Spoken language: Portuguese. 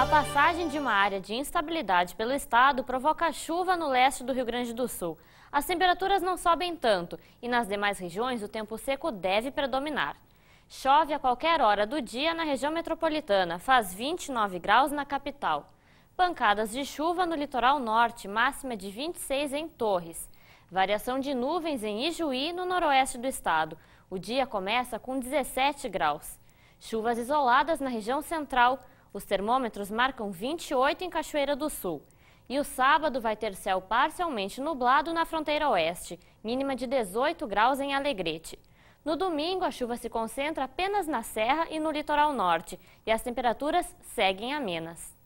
A passagem de uma área de instabilidade pelo estado provoca chuva no leste do Rio Grande do Sul. As temperaturas não sobem tanto e nas demais regiões o tempo seco deve predominar. Chove a qualquer hora do dia na região metropolitana, faz 29 graus na capital. Pancadas de chuva no litoral norte, máxima de 26 em Torres. Variação de nuvens em Ijuí, no noroeste do estado. O dia começa com 17 graus. Chuvas isoladas na região central, os termômetros marcam 28 em Cachoeira do Sul. E o sábado vai ter céu parcialmente nublado na fronteira oeste, mínima de 18 graus em Alegrete. No domingo, a chuva se concentra apenas na Serra e no litoral norte, e as temperaturas seguem amenas.